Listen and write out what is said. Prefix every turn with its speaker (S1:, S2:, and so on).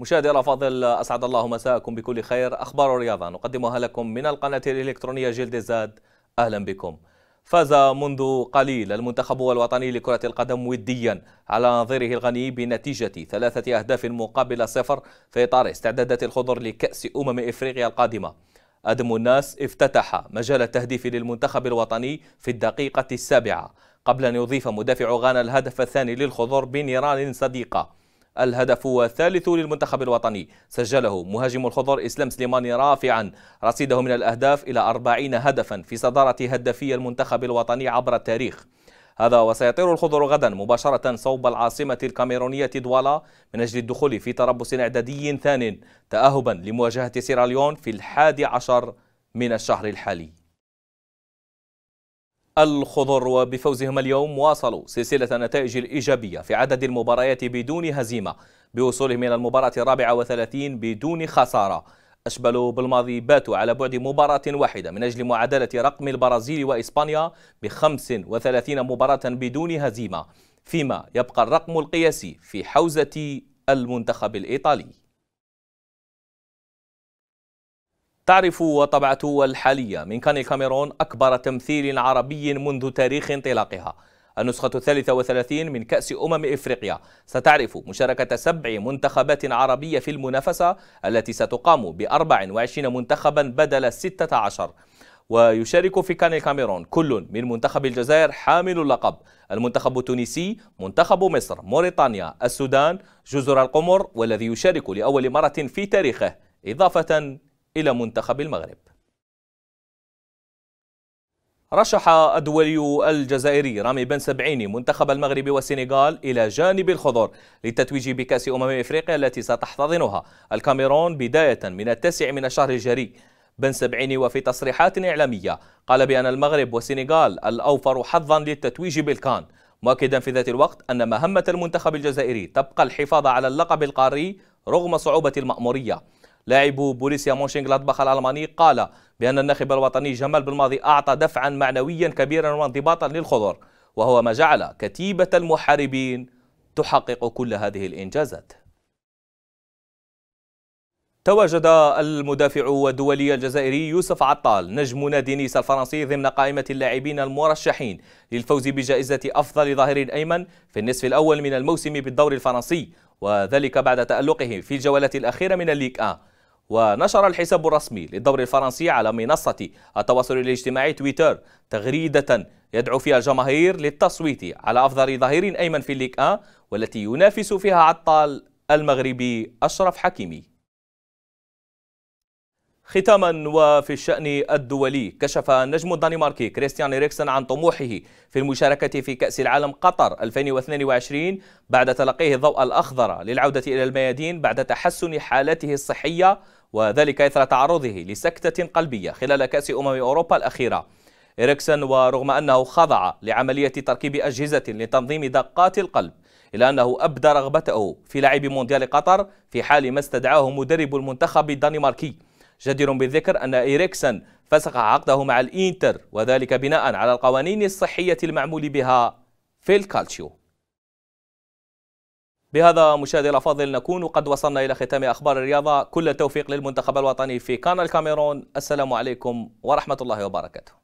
S1: مشاهدي الافاضل اسعد الله مساءكم بكل خير اخبار الرياضه نقدمها لكم من القناه الالكترونيه جلد زاد اهلا بكم فاز منذ قليل المنتخب الوطني لكرة القدم وديا على نظيره الغني بنتيجة ثلاثة أهداف مقابل صفر في إطار استعدادات الخضر لكأس أمم إفريقيا القادمة أدم الناس افتتح مجال التهديف للمنتخب الوطني في الدقيقة السابعة قبل أن يضيف مدافع غانا الهدف الثاني للخضر بنيران صديقة الهدف الثالث للمنتخب الوطني سجله مهاجم الخضر إسلام سليماني رافعا رصيده من الأهداف إلى 40 هدفا في صدارة هدافي المنتخب الوطني عبر التاريخ هذا وسيطير الخضر غدا مباشرة صوب العاصمة الكاميرونية دوالا من أجل الدخول في تربص إعدادي ثان تأهبا لمواجهة سيراليون في الحادي عشر من الشهر الحالي الخضر وبفوزهم اليوم واصلوا سلسلة النتائج الإيجابية في عدد المباريات بدون هزيمة بوصولهم إلى المباراة الرابعة وثلاثين بدون خسارة أشبلوا بالماضي باتوا على بعد مباراة واحدة من أجل معادلة رقم البرازيل وإسبانيا بخمس وثلاثين مباراة بدون هزيمة فيما يبقى الرقم القياسي في حوزة المنتخب الإيطالي تعرف وطبعة الحالية من كان الكاميرون أكبر تمثيل عربي منذ تاريخ انطلاقها النسخة الثالثة وثلاثين من كأس أمم إفريقيا ستعرف مشاركة سبع منتخبات عربية في المنافسة التي ستقام بأربع وعشرين منتخبا بدل ستة عشر ويشارك في كان الكاميرون كل من منتخب الجزائر حامل اللقب المنتخب التونسي منتخب مصر موريتانيا السودان جزر القمر والذي يشارك لأول مرة في تاريخه إضافة إلى منتخب المغرب رشح الدولي الجزائري رامي بن سبعيني منتخب المغرب والسنغال إلى جانب الخضر للتتويج بكأس أمم إفريقيا التي ستحتضنها الكاميرون بداية من التاسع من الشهر الجاري بن سبعيني وفي تصريحات إعلامية قال بأن المغرب والسنغال الأوفر حظا للتتويج بالكان مؤكدا في ذات الوقت أن مهمة المنتخب الجزائري تبقى الحفاظ على اللقب القاري رغم صعوبة المأمورية لاعب بوليسيا مونشين غلادباخ الالماني قال بان الناخب الوطني جمال بالماضي اعطى دفعا معنويا كبيرا وانضباطا للخضر وهو ما جعل كتيبه المحاربين تحقق كل هذه الانجازات تواجد المدافع والدولي الجزائري يوسف عطال نجم نادي نيس الفرنسي ضمن قائمة اللاعبين المرشحين للفوز بجائزة أفضل ظهير أيمن في النصف الأول من الموسم بالدور الفرنسي وذلك بعد تألقه في الجولة الأخيرة من الليك 1 ونشر الحساب الرسمي للدوري الفرنسي على منصة التواصل الاجتماعي تويتر تغريدة يدعو فيها الجماهير للتصويت على أفضل ظهير أيمن في الليك 1 والتي ينافس فيها عطال المغربي أشرف حكيمي ختاما وفي الشأن الدولي كشف النجم الدنماركي كريستيان إريكسن عن طموحه في المشاركة في كأس العالم قطر 2022 بعد تلقيه الضوء الأخضر للعودة إلى الميادين بعد تحسن حالته الصحية وذلك إثر تعرضه لسكتة قلبية خلال كأس أمم أوروبا الأخيرة إريكسن ورغم أنه خضع لعملية تركيب أجهزة لتنظيم دقات القلب إلا أنه أبدى رغبته في لعب مونديال قطر في حال ما استدعاه مدرب المنتخب الدنماركي جدير بالذكر أن إيريكسن فسخ عقده مع الإنتر وذلك بناء على القوانين الصحية المعمول بها في الكالتشيو بهذا مشاهدي الأفاضل نكون قد وصلنا إلى ختام أخبار الرياضة كل التوفيق للمنتخب الوطني في كان الكاميرون السلام عليكم ورحمة الله وبركاته